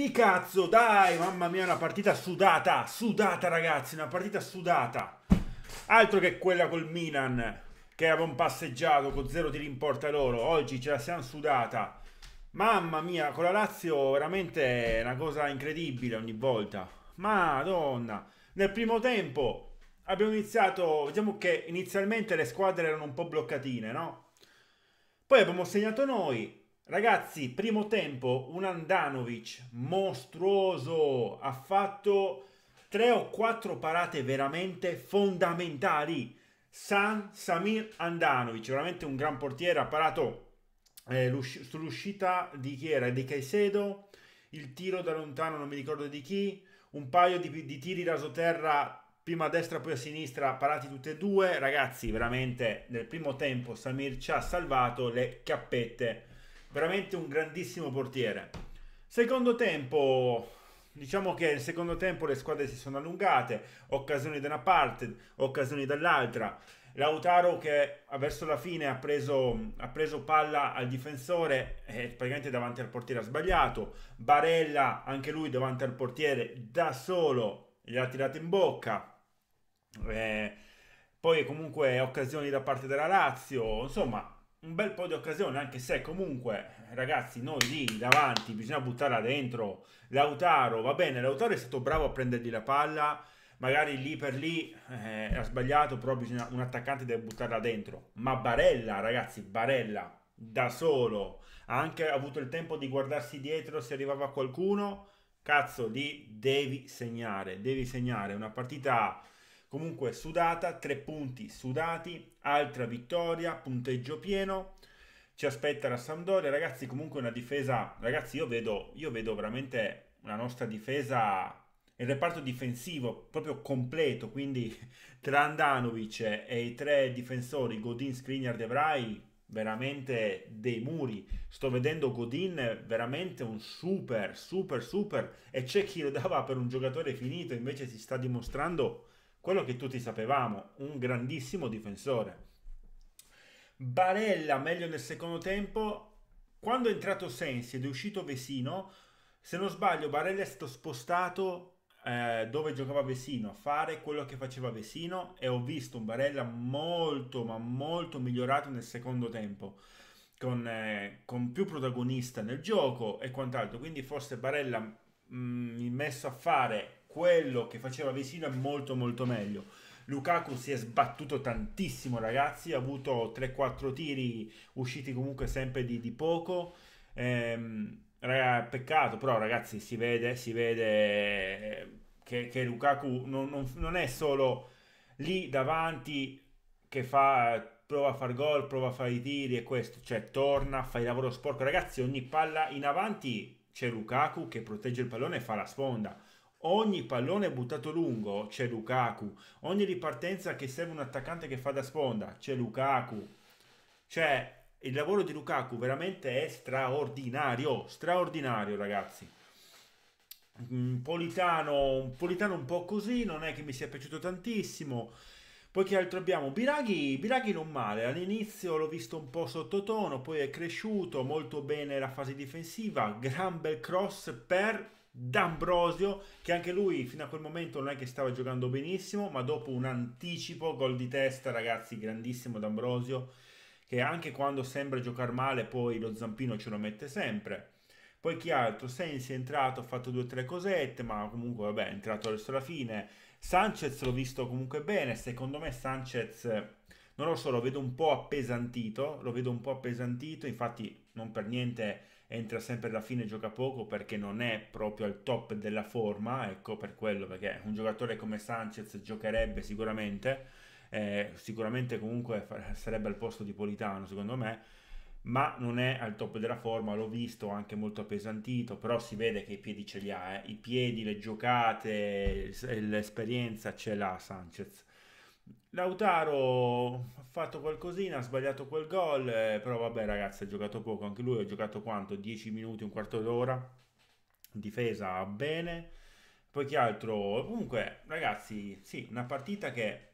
Sì, cazzo, dai, mamma mia, una partita sudata, sudata ragazzi, una partita sudata. Altro che quella col Milan, che avevamo passeggiato con zero tiri in porta loro, oggi ce la siamo sudata. Mamma mia, con la Lazio veramente è una cosa incredibile ogni volta. Madonna, nel primo tempo abbiamo iniziato, diciamo che inizialmente le squadre erano un po' bloccatine, no? Poi abbiamo segnato noi, Ragazzi, primo tempo, un Andanovic mostruoso, ha fatto tre o quattro parate veramente fondamentali. San Samir Andanovic, veramente un gran portiere, ha parato eh, sull'uscita di chi era? Di Caicedo, il tiro da lontano non mi ricordo di chi, un paio di, di tiri rasoterra prima a destra poi a sinistra, parati tutti e due. Ragazzi, veramente nel primo tempo Samir ci ha salvato le cappette veramente un grandissimo portiere. Secondo tempo, diciamo che nel secondo tempo le squadre si sono allungate, occasioni da una parte, occasioni dall'altra. Lautaro che ah, verso la fine ha preso, ha preso palla al difensore eh, praticamente davanti al portiere ha sbagliato. Barella anche lui davanti al portiere da solo gli ha tirato in bocca. Eh, poi comunque occasioni da parte della Lazio, insomma un bel po' di occasione, anche se comunque, ragazzi, noi lì davanti bisogna buttarla dentro. Lautaro, va bene, Lautaro è stato bravo a prendergli la palla, magari lì per lì eh, ha sbagliato, però bisogna, un attaccante deve buttarla dentro. Ma Barella, ragazzi, Barella, da solo, ha anche avuto il tempo di guardarsi dietro se arrivava qualcuno. Cazzo, lì devi segnare, devi segnare. Una partita Comunque sudata, tre punti sudati, altra vittoria, punteggio pieno. Ci aspetta la Sampdoria, ragazzi, comunque una difesa, ragazzi, io vedo, io vedo veramente la nostra difesa il reparto difensivo proprio completo, quindi tra Andanovic e i tre difensori Godin, Skriniar, De Vrij, veramente dei muri. Sto vedendo Godin veramente un super, super, super e c'è chi lo dava per un giocatore finito, invece si sta dimostrando quello che tutti sapevamo, un grandissimo difensore. Barella meglio nel secondo tempo, quando è entrato Sensi ed è uscito Vesino, se non sbaglio Barella è stato spostato eh, dove giocava Vesino, a fare quello che faceva Vesino e ho visto un Barella molto ma molto migliorato nel secondo tempo. Con, eh, con più protagonista nel gioco e quant'altro quindi forse Barella mh, mm, messo a fare quello che faceva Vecina molto molto meglio. Lukaku si è sbattuto tantissimo ragazzi, ha avuto 3-4 tiri usciti comunque sempre di, di poco. Ehm, raga, peccato però ragazzi si vede, si vede eh, che, che Lukaku non, non, non è solo lì davanti che fa prova a far gol, prova a fare i tiri e questo, cioè torna, fa il lavoro sporco. Ragazzi, ogni palla in avanti c'è Lukaku che protegge il pallone e fa la sponda ogni pallone buttato lungo c'è Lukaku, ogni ripartenza che serve un attaccante che fa da sponda c'è Lukaku. Cioè, il lavoro di Lukaku veramente è straordinario, straordinario ragazzi. Politano, un Politano un po' così, non è che mi sia piaciuto tantissimo. Poi che altro abbiamo? Biraghi, Biraghi non male, all'inizio l'ho visto un po' sottotono, poi è cresciuto, molto bene la fase difensiva, gran bel cross per D'Ambrosio, che anche lui fino a quel momento non è che stava giocando benissimo, ma dopo un anticipo, gol di testa, ragazzi, grandissimo D'Ambrosio, che anche quando sembra giocare male, poi lo zampino ce lo mette sempre. Poi chi altro? Sensi è entrato, ha fatto due o tre cosette, ma comunque vabbè, è entrato verso la fine. Sanchez l'ho visto comunque bene, secondo me Sanchez non lo so, lo vedo un po' appesantito, lo vedo un po' appesantito, infatti non per niente entra sempre alla fine e gioca poco perché non è proprio al top della forma, ecco per quello, perché un giocatore come Sanchez giocherebbe sicuramente, eh, sicuramente comunque sarebbe al posto di Politano secondo me, ma non è al top della forma, l'ho visto anche molto appesantito, però si vede che i piedi ce li ha, eh. i piedi, le giocate, l'esperienza ce l'ha Sanchez Lautaro ha fatto qualcosina, ha sbagliato quel gol, eh, però vabbè ragazzi ha giocato poco, anche lui ha giocato quanto? 10 minuti, un quarto d'ora, difesa bene, poi che altro? Comunque ragazzi, sì, una partita che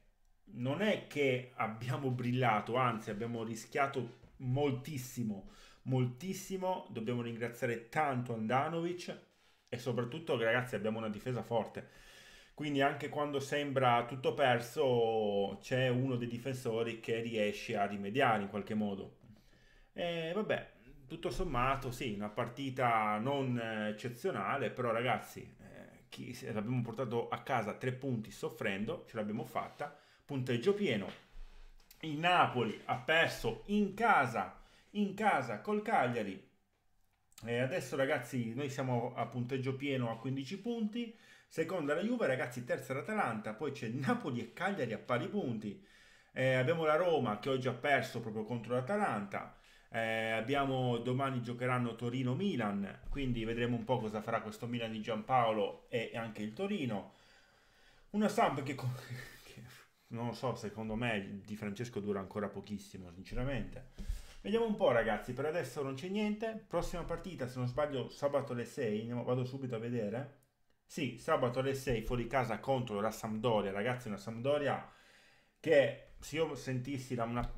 non è che abbiamo brillato, anzi abbiamo rischiato moltissimo, moltissimo, dobbiamo ringraziare tanto Andanovic e soprattutto ragazzi abbiamo una difesa forte quindi anche quando sembra tutto perso c'è uno dei difensori che riesce a rimediare in qualche modo. E vabbè, tutto sommato sì, una partita non eh, eccezionale, però ragazzi, eh, chi, l'abbiamo portato a casa tre punti soffrendo, ce l'abbiamo fatta, punteggio pieno. Il Napoli ha perso in casa, in casa col Cagliari. Eh, adesso ragazzi noi siamo a punteggio pieno a 15 punti seconda la Juve, ragazzi terza l'Atalanta, poi c'è Napoli e Cagliari a pari punti, eh, abbiamo la Roma che oggi ha perso proprio contro l'Atalanta, eh, abbiamo, domani giocheranno Torino-Milan, quindi vedremo un po' cosa farà questo Milan di Giampaolo e anche il Torino. Una stampa che, che, non lo so, secondo me di Francesco dura ancora pochissimo, sinceramente. Vediamo un po' ragazzi, per adesso non c'è niente. Prossima partita, se non sbaglio, sabato alle 6, vado subito a vedere. Sì, sabato alle 6 fuori casa contro la Sampdoria, ragazzi, una Sampdoria che se io sentissi da una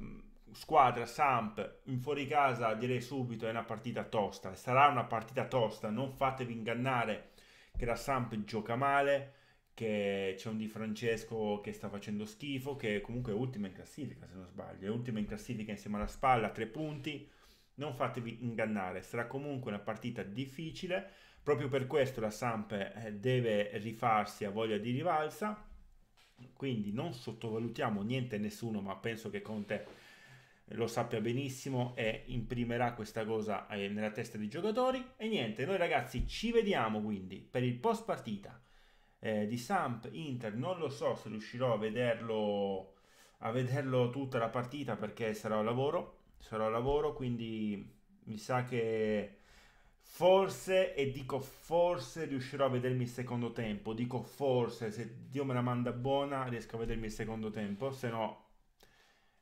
squadra Samp in fuori casa direi subito è una partita tosta, sarà una partita tosta, non fatevi ingannare che la Samp gioca male, che c'è un Di Francesco che sta facendo schifo, che comunque è ultima in classifica se non sbaglio, è ultima in classifica insieme alla Spalla, tre punti, non fatevi ingannare, sarà comunque una partita difficile, Proprio per questo la Samp eh, deve rifarsi a voglia di rivalsa, quindi non sottovalutiamo niente e nessuno, ma penso che Conte lo sappia benissimo e imprimerà questa cosa eh, nella testa dei giocatori. E niente, noi ragazzi ci vediamo quindi per il post partita eh, di Samp Inter. Non lo so se riuscirò a vederlo, a vederlo tutta la partita perché sarò a lavoro, sarò a lavoro, quindi mi sa che Forse, e dico forse, riuscirò a vedermi il secondo tempo. Dico forse, se Dio me la manda buona, riesco a vedermi il secondo tempo. Se no,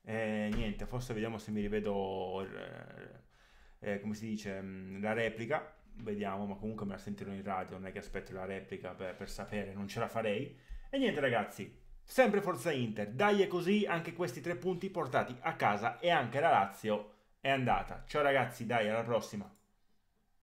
eh, niente, forse vediamo se mi rivedo, eh, eh come si dice, mm, la replica. Vediamo, ma comunque me la sentirò in radio, non è che aspetto la replica per, per sapere, non ce la farei. E niente ragazzi, sempre Forza Inter, dai e così anche questi tre punti portati a casa e anche la Lazio è andata. Ciao ragazzi, dai, alla prossima.